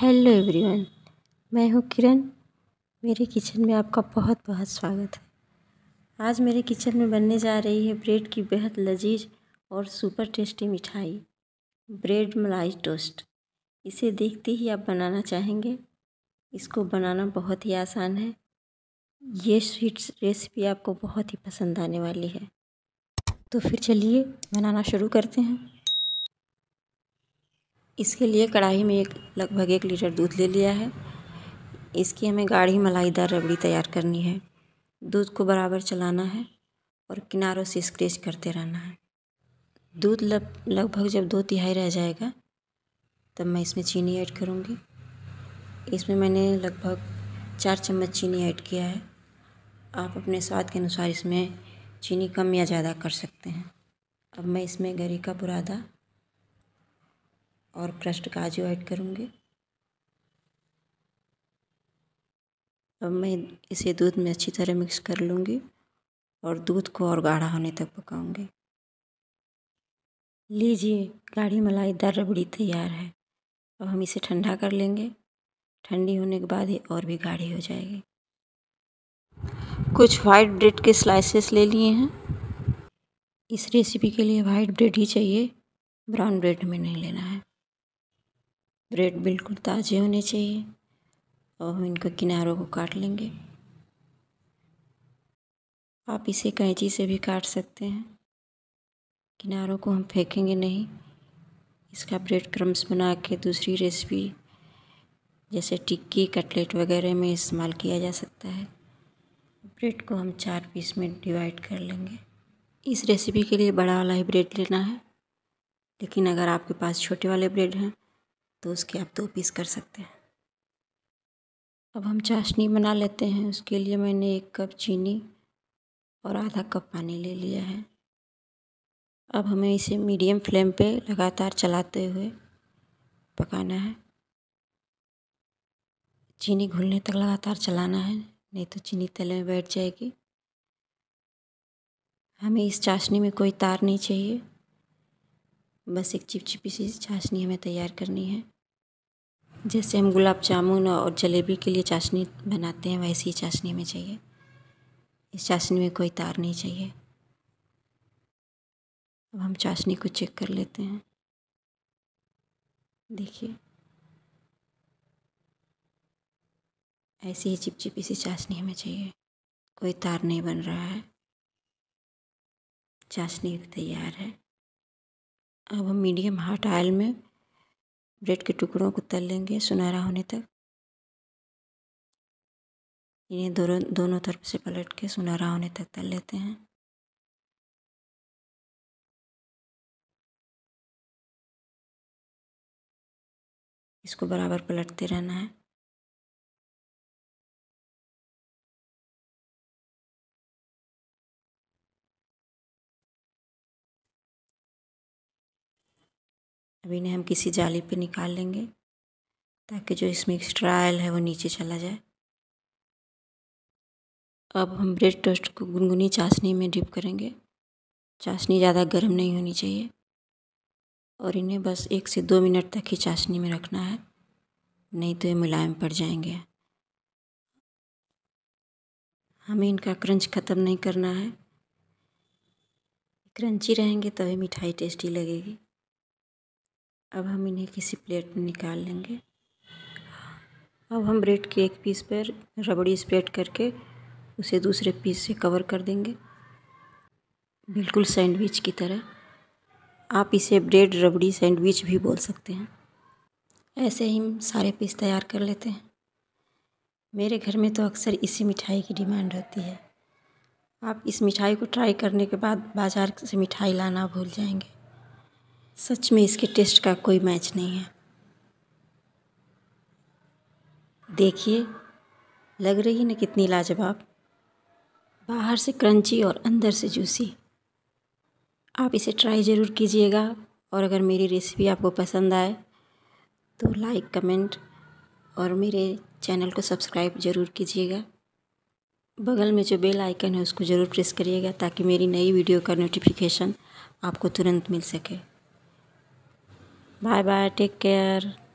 Hello everyone मैं हूँ किरण मेरे किचन में आपका बहुत बहुत स्वागत है आज मेरे किचन में बनने जा रही है ब्रेड की बेहद लजीज और सुपर टेस्टी मिठाई ब्रेड मलाई टोस्ट इसे देखते ही आप बनाना चाहेंगे इसको बनाना बहुत ही आसान है ये स्वीट रेसिपी आपको बहुत ही पसंद आने वाली है तो फिर चलिए बनाना शुरू करते हैं इसके लिए कढ़ाई में एक लगभग एक लीटर दूध ले लिया है इसकी हमें गाढ़ी मलाईदार रबड़ी तैयार करनी है दूध को बराबर चलाना है और किनारों से स्क्रेच करते रहना है दूध लगभग जब दो तिहाई रह जाएगा तब मैं इसमें चीनी ऐड करूँगी इसमें मैंने लगभग चार चम्मच चीनी ऐड किया है आप अपने स्वाद के अनुसार इसमें चीनी कम या ज़्यादा कर सकते हैं अब मैं इसमें गरी का बुरादा और क्रस्ट काजू ऐड करूँगी अब मैं इसे दूध में अच्छी तरह मिक्स कर लूँगी और दूध को और गाढ़ा होने तक पकाऊँगी लीजिए गाढ़ी मलाईदार रबड़ी तैयार है अब हम इसे ठंडा कर लेंगे ठंडी होने के बाद ही और भी गाढ़ी हो जाएगी कुछ वाइट ब्रेड के स्लाइसेस ले लिए हैं इस रेसिपी के लिए वाइट ब्रेड ही चाहिए ब्राउन ब्रेड में नहीं लेना है ब्रेड बिल्कुल ताज़े होने चाहिए और हम इनको किनारों को काट लेंगे आप इसे कैंची से भी काट सकते हैं किनारों को हम फेंकेंगे नहीं इसका ब्रेड क्रम्स बना के दूसरी रेसिपी जैसे टिक्की कटलेट वगैरह में इस्तेमाल किया जा सकता है ब्रेड को हम चार पीस में डिवाइड कर लेंगे इस रेसिपी के लिए बड़ा वाला ही ब्रेड लेना है लेकिन अगर आपके पास छोटे वाले ब्रेड हैं तो उसके आप दो पीस कर सकते हैं अब हम चाशनी बना लेते हैं उसके लिए मैंने एक कप चीनी और आधा कप पानी ले लिया है अब हमें इसे मीडियम फ्लेम पे लगातार चलाते हुए पकाना है चीनी घुलने तक लगातार चलाना है नहीं तो चीनी तले में बैठ जाएगी हमें इस चाशनी में कोई तार नहीं चाहिए बस एक चिपचिपी सी चाशनी हमें तैयार करनी है जैसे हम गुलाब जामुन और जलेबी के लिए चाशनी बनाते हैं वैसी ही चाशनी हमें चाहिए इस चाशनी में कोई तार नहीं चाहिए अब हम चाशनी को चेक कर लेते हैं देखिए ऐसी ही चिपचिपी सी चाशनी हमें चाहिए कोई तार नहीं बन रहा है चाशनी तैयार है अब हम मीडियम हाट आयल में ब्रेड के टुकड़ों को तल लेंगे सुनहरा होने तक इन्हें दोनों दोनों तरफ से पलट के सुनहरा होने तक तल लेते हैं इसको बराबर पलटते रहना है अब इन्हें हम किसी जाली पे निकाल लेंगे ताकि जो इसमें एक्स्ट्रा आयल है वो नीचे चला जाए अब हम ब्रेड टोस्ट को गुनगुनी चाशनी में डिप करेंगे चाशनी ज़्यादा गर्म नहीं होनी चाहिए और इन्हें बस एक से दो मिनट तक ही चाशनी में रखना है नहीं तो ये मुलायम पड़ जाएंगे हमें इनका क्रंच ख़त्म नहीं करना है क्रंची रहेंगे तभी मिठाई टेस्टी लगेगी अब हम इन्हें किसी प्लेट में निकाल लेंगे अब हम ब्रेड के एक पीस पर रबड़ी स्प्रेड करके उसे दूसरे पीस से कवर कर देंगे बिल्कुल सैंडविच की तरह आप इसे ब्रेड रबड़ी सैंडविच भी बोल सकते हैं ऐसे ही हम सारे पीस तैयार कर लेते हैं मेरे घर में तो अक्सर इसी मिठाई की डिमांड रहती है आप इस मिठाई को ट्राई करने के बाद बाज़ार से मिठाई लाना भूल जाएंगे सच में इसके टेस्ट का कोई मैच नहीं है देखिए लग रही है ना कितनी लाजवाब बाहर से क्रंची और अंदर से जूसी आप इसे ट्राई ज़रूर कीजिएगा और अगर मेरी रेसिपी आपको पसंद आए तो लाइक कमेंट और मेरे चैनल को सब्सक्राइब ज़रूर कीजिएगा बगल में जो बेल आइकन है उसको ज़रूर प्रेस करिएगा ताकि मेरी नई वीडियो का नोटिफिकेशन आपको तुरंत मिल सके Bye bye. Take care.